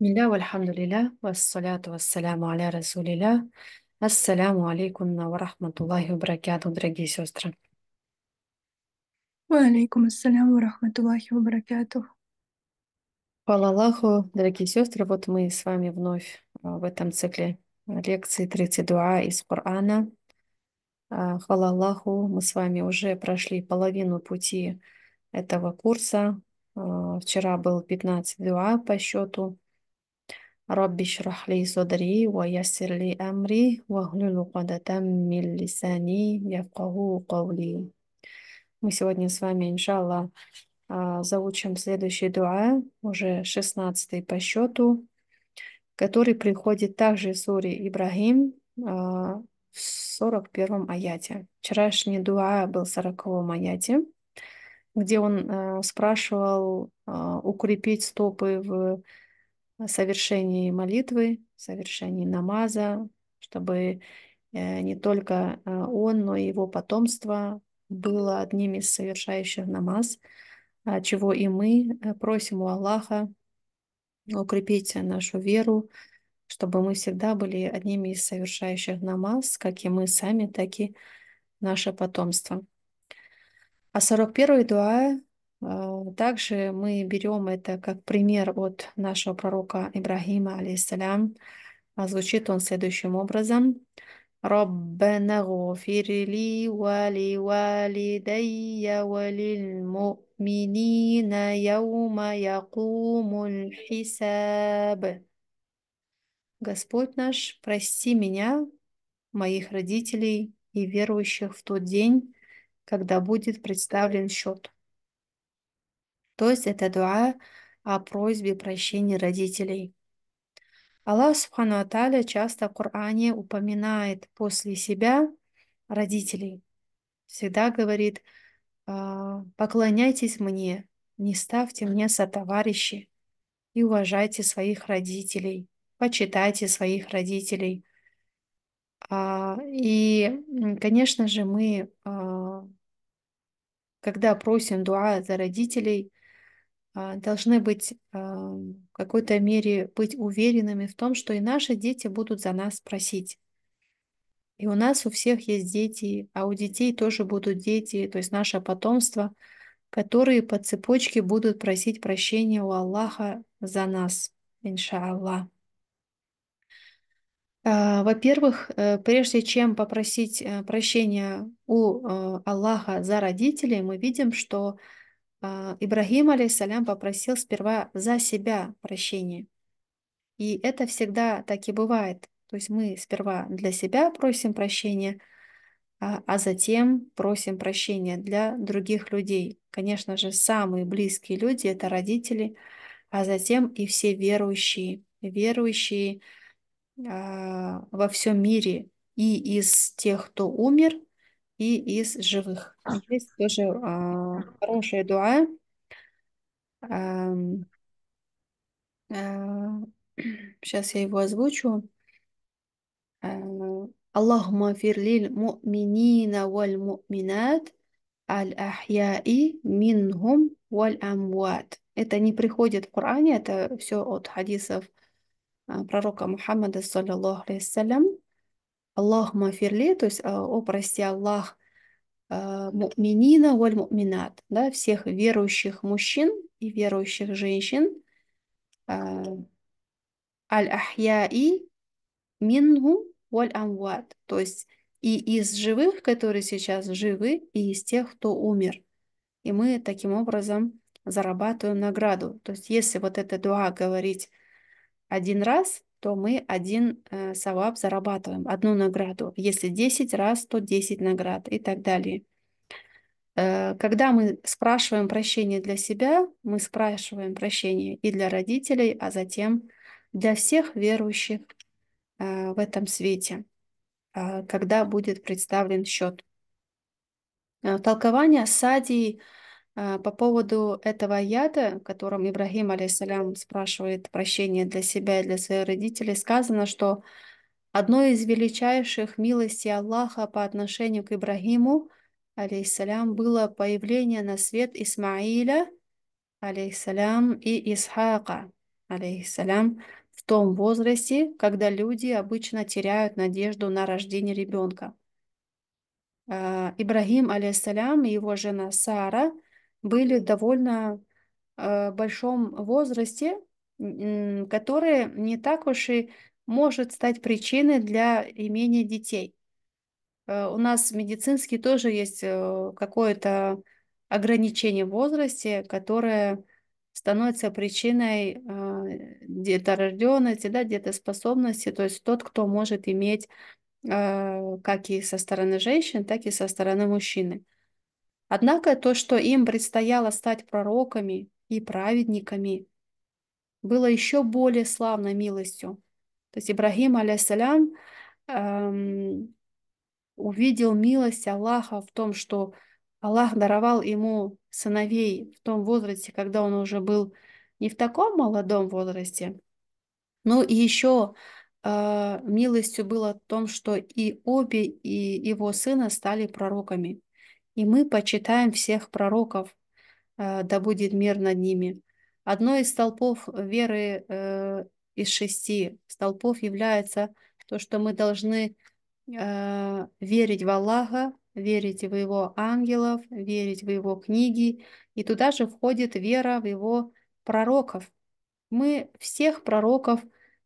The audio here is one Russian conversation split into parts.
Милля, вальхамдулилля, вассаляту вассаляму аля расулилля, ассаляму алейкум на варахматуллахи вбракяту, дорогие сестры. Алейкум ассаляму рахматуллахи вбракяту. Хвала Аллаху, дорогие сестры, вот мы с вами вновь а, в этом цикле а, лекции 30 дуа из Корана. Хвала а, Аллаху, мы с вами уже прошли половину пути этого курса. Вчера был 15 дуа по счету. رب اشرح لي صدري ويسر لي أمري واحلل عقدة من Мы сегодня с вами, иншалла, а, заучим следующий дуа, уже шестнадцатый по счету, который приходит также в суре Ибрагим а, в сорок первом аяте. Вчерашний дуа был в сороковом аяте, где он а, спрашивал укрепить стопы в совершении молитвы, совершении намаза, чтобы э, не только а, он, но и его потомство было одним из совершающих намаз, а, чего и мы э, просим у Аллаха укрепить нашу веру, чтобы мы всегда были одними из совершающих намаз, как и мы сами, так и наше потомство. А 41-й дуа а, также мы берем это как пример от нашего пророка Ибрагима, алейсалям. А звучит он следующим образом. ربنا اغفر لي ولوالدي وللمؤمنين يوم يقوم الحساب Господь наш, прости меня, моих родителей и верующих в тот день, когда будет представлен счет. То есть это дуа о а, просьбе прощения родителей. Аллах Субхану Аталя часто в Коране упоминает после себя родителей. Всегда говорит, а, поклоняйтесь мне, не ставьте мне сотоварищи и уважайте своих родителей, почитайте своих родителей. А, и, конечно же, мы, когда просим дуа за родителей, а, должны быть в какой-то мере быть уверенными в том, что и наши дети будут за нас просить. И у нас у всех есть дети, а у детей тоже будут дети, то есть наше потомство, которые по цепочке будут просить прощения у Аллаха за нас, иншаллах. А, во-первых, э, прежде чем попросить э, прощения у э, Аллаха за родителей, мы видим, что а, Ибрагим, алейсалям, попросил сперва за себя прощения. И это всегда так и бывает. То есть мы сперва для себя просим прощения, а, а затем просим прощения для других людей. Конечно же, самые близкие люди – это родители, а затем и все верующие, верующие а, во всем мире и из тех, кто умер, и из живых. А. есть тоже а, хорошая дуа. А, а, сейчас я его озвучу. Э, Аллахума фирлил муминина валь муминат аль ахьяи минхум валь амват. Это не приходит в Коране, это все от хадисов э, пророка Мухаммада, саллиллаху алейхи Аллах мафирли, то есть а, «О, прости, Аллах, а, муминина валь муминат», да, всех верующих мужчин и верующих женщин, а, аль-ахьяи мингум валь амват, то есть и из живых, которые сейчас живы, и из тех, кто умер. И мы таким образом зарабатываем награду. То есть если вот это дуа говорить один раз, то мы один э, зарабатываем, одну награду. Если 10 раз, то 10 наград и так далее. Э, когда мы спрашиваем прощение для себя, мы спрашиваем прощение и для родителей, а затем для всех верующих э, в этом свете, э, когда будет представлен счет. Толкование Садии – а, по поводу этого яда, котором Ибрагим, алейсалям, спрашивает прощения для себя и для своих родителей, сказано, что одной из величайших милостей Аллаха по отношению к Ибрагиму, алейсалям, было появление на свет Исмаиля, алейсалям, и Исхака, алейсалям, в том возрасте, когда люди обычно теряют надежду на рождение ребенка. А, Ибрагим, алейсалям, и его жена Сара – были в довольно э, большом возрасте, которые не так уж и может стать причиной для имения детей. Э, у нас медицинский тоже есть э, какое-то ограничение в возрасте, которое становится причиной э, деторожденности, да, детоспособности, то есть тот, кто может иметь как и со стороны женщин, так и со стороны мужчины. Однако то, что им предстояло стать пророками и праведниками, было еще более славной милостью. То есть Ибрагим, алейсалям, эм, увидел милость Аллаха в том, что Аллах даровал ему сыновей в том возрасте, когда он уже был не в таком молодом возрасте. Ну и еще э, милостью было в том, что и обе и его сына стали пророками и мы почитаем всех пророков, э, да будет мир над ними. Одно из столпов веры э, из шести столпов является то, что мы должны э, верить в Аллаха, верить в его ангелов, верить в его книги, и туда же входит вера в его пророков. Мы всех пророков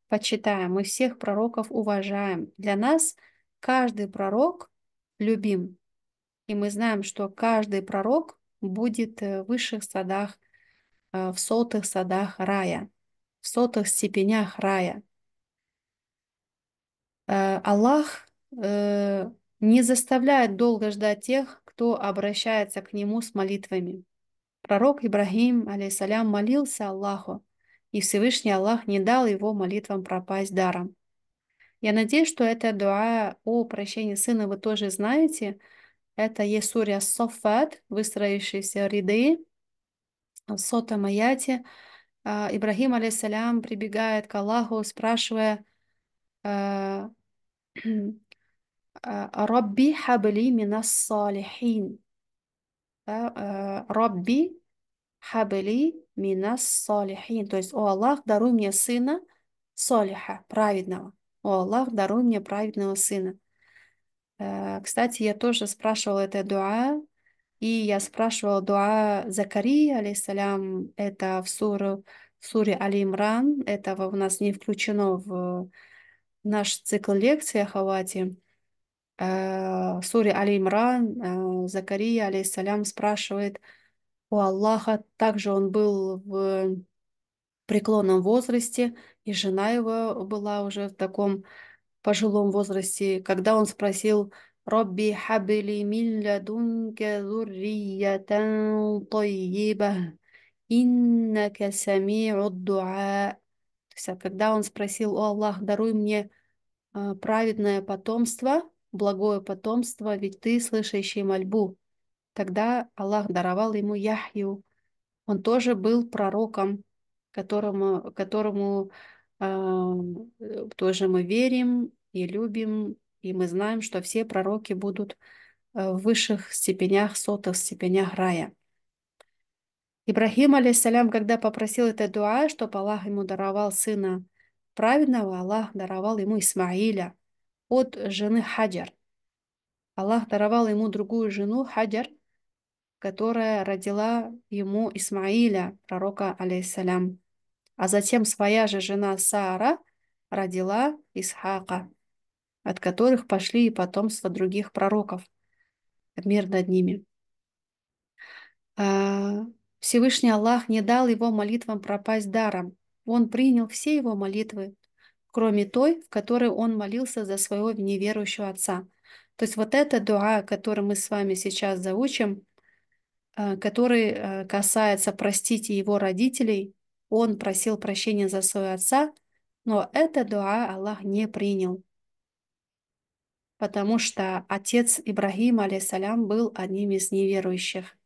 почитаем, мы всех пророков уважаем. Для нас каждый пророк любим, и мы знаем, что каждый пророк будет э, в высших садах, э, в сотых садах рая, в сотых степенях рая. Э, Аллах не заставляет долго ждать тех, кто обращается к нему с молитвами. Пророк Ибрагим, алейсалям, молился Аллаху, и Всевышний Аллах не дал его молитвам пропасть даром. Я надеюсь, что это дуа о прощении сына вы тоже знаете – это Есурия Софат, выстроившиеся ряды. В сотом аяте а, Ибрагим, алейсалям, прибегает к Аллаху, спрашивая э, «А, а «Рабби хабли минас салихин». Э, «Рабби хабли минас салихин». То есть «О Аллах, даруй мне сына салиха, праведного». «О Аллах, даруй мне праведного сына». Э, кстати, я тоже спрашивала это дуа, и я спрашивала дуа Закари, алейсалям, это в, сур, в суре Али Имран, этого у нас не включено в наш цикл лекций о Хавате. Э, в суре Али Имран э, Закария, алейсалям, спрашивает у Аллаха, также он был в преклонном возрасте, и жена его была уже в таком пожилом возрасте, когда он спросил «Робби хабили милля дунке зурриятан тойеба, иннака сами'у дуа». То есть, а когда он спросил «О Аллах, даруй мне а, праведное потомство, благое потомство, ведь ты слышащий мольбу». Тогда Аллах даровал ему Яхью. Он тоже был пророком, которому, которому Э, тоже мы верим и любим, и мы знаем, что все пророки будут э, в высших степенях, сотых степенях рая. Ибрахим, алейсалям, когда попросил это дуа, чтобы Аллах ему даровал сына праведного, Аллах даровал ему Исмаиля от жены Хаджар. Аллах даровал ему другую жену Хаджар, которая родила ему Исмаиля, пророка, алейсалям. А затем своя же жена Сара родила Исхака, от которых пошли и потомство других пророков. Мир над ними. А, Всевышний Аллах не дал его молитвам пропасть даром. Он принял все его молитвы, кроме той, в которой он молился за своего неверующего отца. То есть вот эта дуа, которую мы с вами сейчас заучим, а, который а, касается простить его родителей, он просил прощения за своего отца, но это дуа Аллах не принял, потому что отец Ибрагим, алейсалям, был одним из неверующих.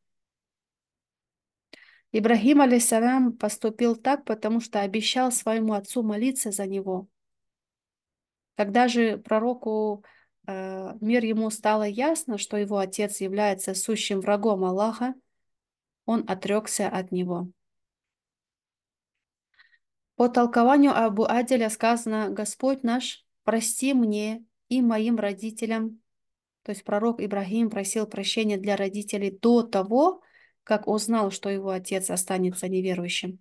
Ибрагим, алейсалям, поступил так, потому что обещал своему отцу молиться за него. Когда же пророку э, мир ему стало ясно, что его отец является сущим врагом Аллаха, он отрекся от него. По толкованию Абу Аделя сказано «Господь наш, прости мне и моим родителям». То есть пророк Ибрагим просил прощения для родителей до того, как узнал, что его отец останется неверующим.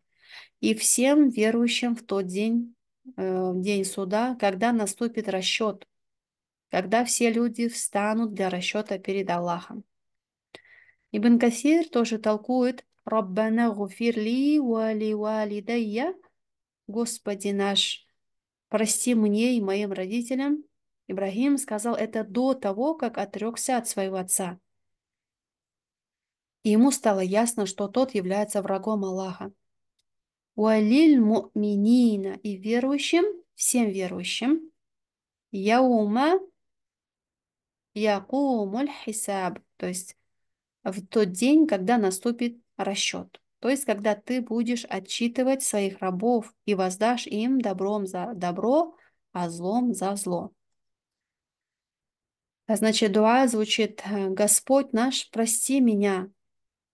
И всем верующим в тот день, э, день суда, когда наступит расчет, когда все люди встанут для расчета перед Аллахом. Ибн Касир тоже толкует «Раббана гуфирли вали валидайя» Господи наш, прости мне и моим родителям, Ибрагим сказал это до того, как отрекся от своего отца. И ему стало ясно, что тот является врагом Аллаха. Уалиль муминина и верующим, всем верующим, яума якумуль хисаб, то есть в тот день, когда наступит расчет то есть когда ты будешь отчитывать своих рабов и воздашь им добром за добро, а злом за зло. А значит, дуа звучит э, «Господь наш, прости меня,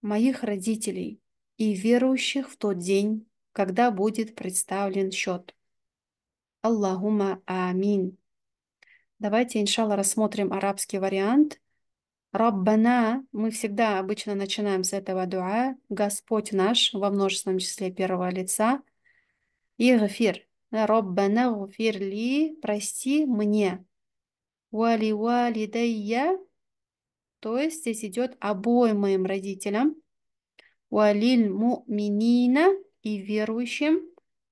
моих родителей и верующих в тот день, когда будет представлен счет». Аллахума амин. Давайте, иншалла, рассмотрим арабский вариант Раббана, мы всегда обычно начинаем с этого дуа, Господь наш во множественном числе первого лица, и гафир, Раббана гуфир ли, прости мне, вали вали дайя, то есть здесь идет обоим моим родителям, валиль муминина и верующим,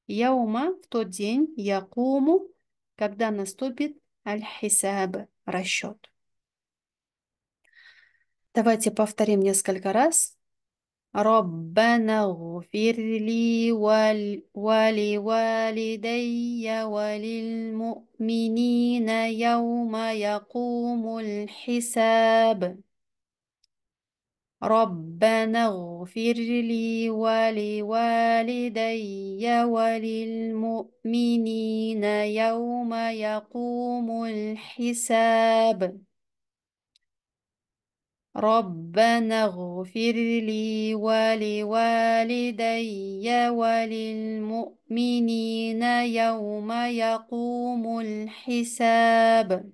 яума в тот день, якуму, когда наступит аль-хисаб, расчет. Давайте повторим несколько раз. ربنا اغفر вали ول... ولوالدي му'минина яума якуму الحساب ربنا اغفر لي ولوالدي وللمؤمنين يوم يقوم الحساب ربنا اغفر لي ولوالدي وللمؤمنين يوم يقوم الحساب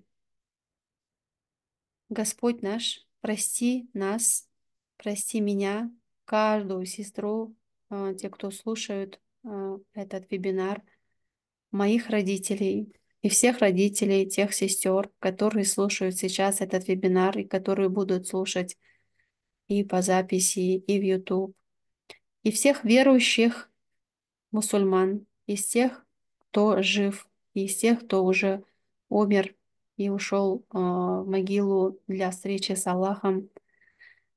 Господь наш, прости нас, прости меня, каждую сестру, а, те, кто слушают а, этот вебинар, моих родителей, и всех родителей, тех сестер, которые слушают сейчас этот вебинар и которые будут слушать и по записи, и в YouTube, и всех верующих мусульман, из тех, кто жив, и из тех, кто уже умер и ушел э, в могилу для встречи с Аллахом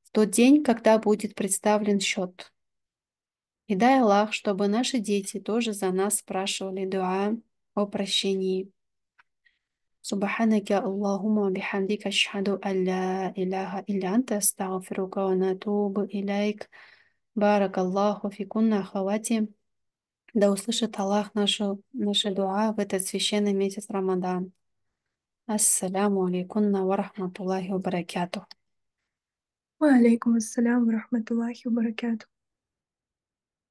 в тот день, когда будет представлен счет. И дай Аллах, чтобы наши дети тоже за нас спрашивали дуа о прощении. سبحانك اللهم وبحمدك أشهد أن لا إله إلا أنت أستغفرك ونتوب إليك بارك الله فيكم أخواتي Да услышит Аллах нашу, наши дуа в этот священный месяц Рамадан. Ассаляму алейкунна ва рахматуллахи ва баракяту. Ва алейкум ассаляму ва рахматуллахи ва баракяту.